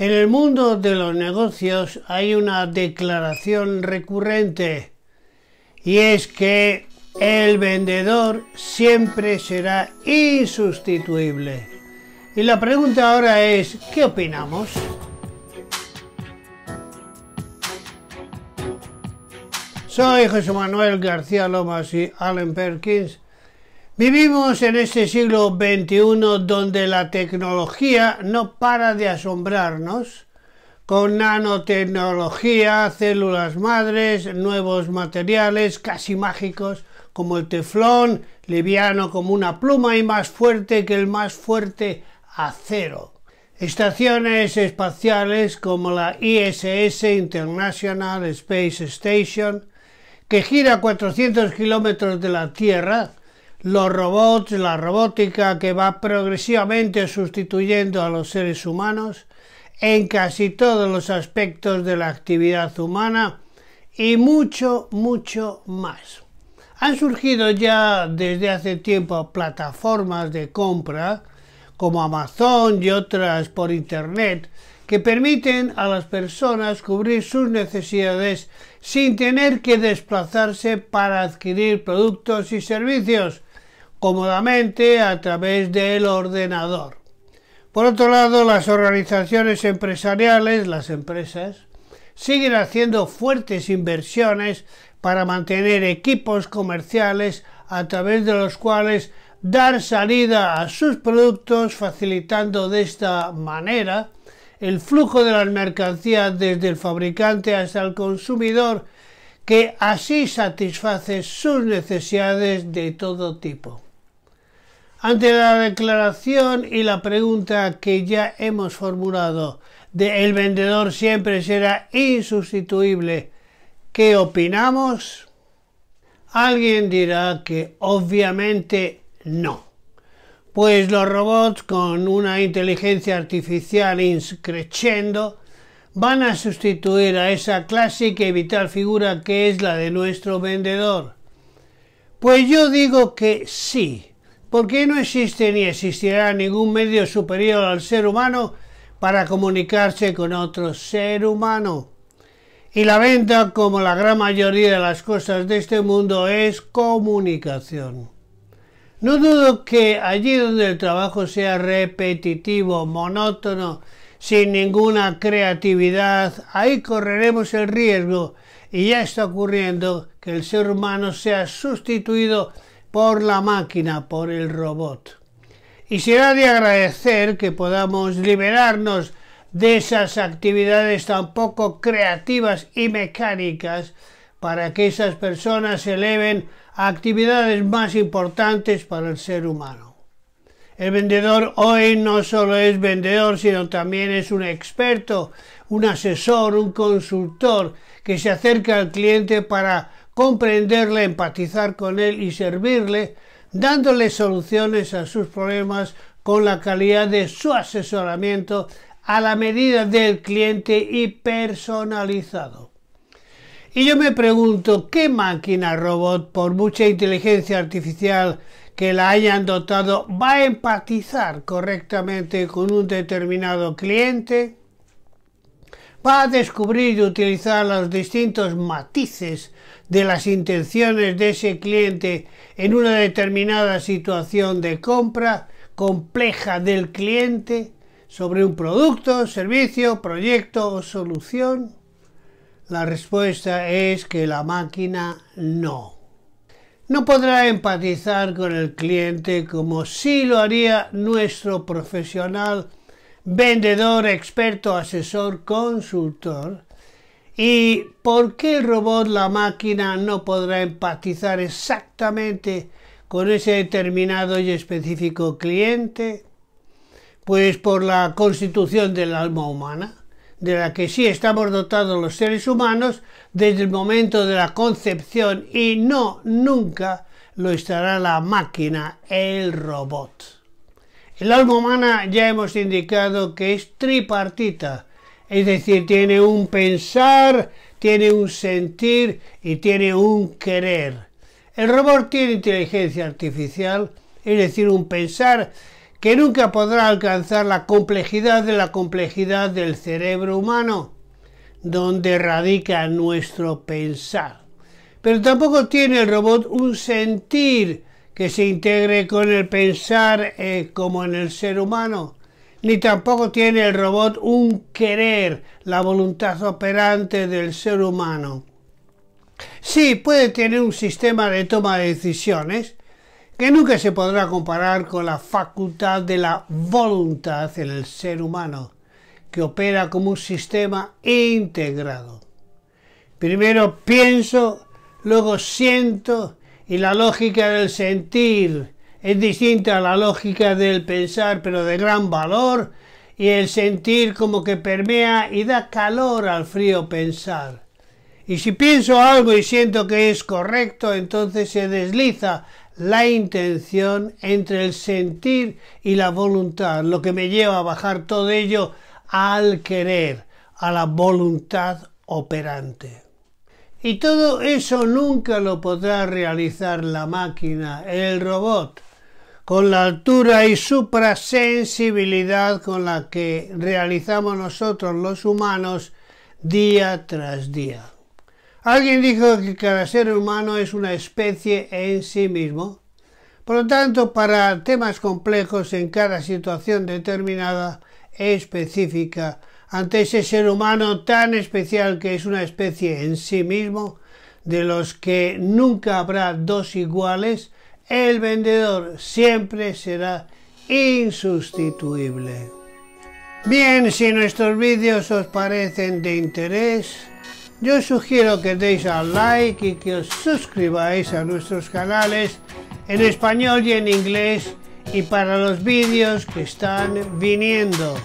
En el mundo de los negocios hay una declaración recurrente y es que el vendedor siempre será insustituible. Y la pregunta ahora es, ¿qué opinamos? Soy José Manuel García Lomas y Allen Perkins Vivimos en este siglo XXI donde la tecnología no para de asombrarnos con nanotecnología, células madres, nuevos materiales casi mágicos como el teflón, liviano como una pluma y más fuerte que el más fuerte acero. Estaciones espaciales como la ISS International Space Station, que gira 400 kilómetros de la Tierra, los robots, la robótica que va progresivamente sustituyendo a los seres humanos en casi todos los aspectos de la actividad humana y mucho, mucho más. Han surgido ya desde hace tiempo plataformas de compra como Amazon y otras por Internet que permiten a las personas cubrir sus necesidades sin tener que desplazarse para adquirir productos y servicios cómodamente a través del ordenador. Por otro lado, las organizaciones empresariales, las empresas, siguen haciendo fuertes inversiones para mantener equipos comerciales a través de los cuales dar salida a sus productos facilitando de esta manera el flujo de las mercancías desde el fabricante hasta el consumidor que así satisface sus necesidades de todo tipo. Ante la declaración y la pregunta que ya hemos formulado de el vendedor siempre será insustituible, ¿qué opinamos? Alguien dirá que obviamente no, pues los robots con una inteligencia artificial increciendo van a sustituir a esa clásica y vital figura que es la de nuestro vendedor. Pues yo digo que sí, porque no existe ni existirá ningún medio superior al ser humano para comunicarse con otro ser humano. Y la venta, como la gran mayoría de las cosas de este mundo, es comunicación. No dudo que allí donde el trabajo sea repetitivo, monótono, sin ninguna creatividad, ahí correremos el riesgo, y ya está ocurriendo, que el ser humano sea sustituido por la máquina, por el robot. Y será de agradecer que podamos liberarnos de esas actividades tan poco creativas y mecánicas para que esas personas se eleven a actividades más importantes para el ser humano. El vendedor hoy no solo es vendedor, sino también es un experto, un asesor, un consultor que se acerca al cliente para comprenderle, empatizar con él y servirle, dándole soluciones a sus problemas con la calidad de su asesoramiento a la medida del cliente y personalizado. Y yo me pregunto, ¿qué máquina robot, por mucha inteligencia artificial que la hayan dotado, va a empatizar correctamente con un determinado cliente? va a descubrir y utilizar los distintos matices de las intenciones de ese cliente en una determinada situación de compra compleja del cliente sobre un producto, servicio, proyecto o solución? La respuesta es que la máquina no. No podrá empatizar con el cliente como sí lo haría nuestro profesional vendedor, experto, asesor, consultor. ¿Y por qué el robot, la máquina, no podrá empatizar exactamente con ese determinado y específico cliente? Pues por la constitución del alma humana de la que sí estamos dotados los seres humanos desde el momento de la concepción y no nunca lo estará la máquina, el robot. El alma humana ya hemos indicado que es tripartita, es decir, tiene un pensar, tiene un sentir y tiene un querer. El robot tiene inteligencia artificial, es decir, un pensar que nunca podrá alcanzar la complejidad de la complejidad del cerebro humano, donde radica nuestro pensar. Pero tampoco tiene el robot un sentir que se integre con el pensar eh, como en el ser humano, ni tampoco tiene el robot un querer, la voluntad operante del ser humano. Sí, puede tener un sistema de toma de decisiones que nunca se podrá comparar con la facultad de la voluntad en el ser humano, que opera como un sistema integrado. Primero pienso, luego siento, y la lógica del sentir es distinta a la lógica del pensar, pero de gran valor, y el sentir como que permea y da calor al frío pensar. Y si pienso algo y siento que es correcto, entonces se desliza la intención entre el sentir y la voluntad, lo que me lleva a bajar todo ello al querer, a la voluntad operante. Y todo eso nunca lo podrá realizar la máquina, el robot, con la altura y suprasensibilidad con la que realizamos nosotros los humanos día tras día. Alguien dijo que cada ser humano es una especie en sí mismo. Por lo tanto, para temas complejos en cada situación determinada, específica, ante ese ser humano tan especial que es una especie en sí mismo, de los que nunca habrá dos iguales, el vendedor siempre será insustituible. Bien, si nuestros vídeos os parecen de interés, yo sugiero que deis al like y que os suscribáis a nuestros canales en español y en inglés y para los vídeos que están viniendo.